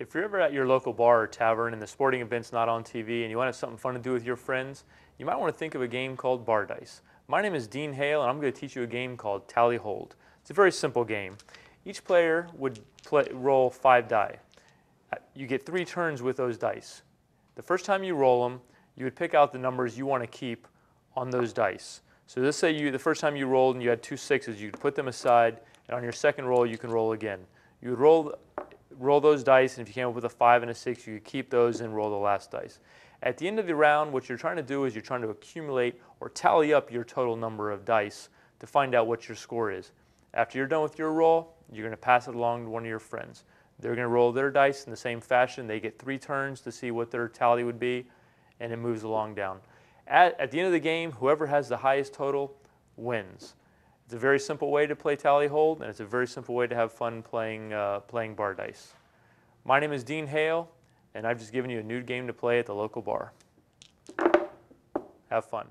if you're ever at your local bar or tavern and the sporting event's not on TV and you want to have something fun to do with your friends, you might want to think of a game called Bar Dice. My name is Dean Hale and I'm going to teach you a game called Tally Hold. It's a very simple game. Each player would play, roll five die. Uh, you get three turns with those dice. The first time you roll them, you would pick out the numbers you want to keep on those dice. So let's say you, the first time you rolled and you had two sixes, you'd put them aside, and on your second roll, you can roll again. You would roll roll those dice, and if you came up with a five and a six, you keep those and roll the last dice. At the end of the round, what you're trying to do is you're trying to accumulate or tally up your total number of dice to find out what your score is. After you're done with your roll, you're going to pass it along to one of your friends. They're going to roll their dice in the same fashion. They get three turns to see what their tally would be, and it moves along down. At, at the end of the game, whoever has the highest total wins. It's a very simple way to play Tally Hold, and it's a very simple way to have fun playing, uh, playing bar dice. My name is Dean Hale, and I've just given you a new game to play at the local bar. Have fun.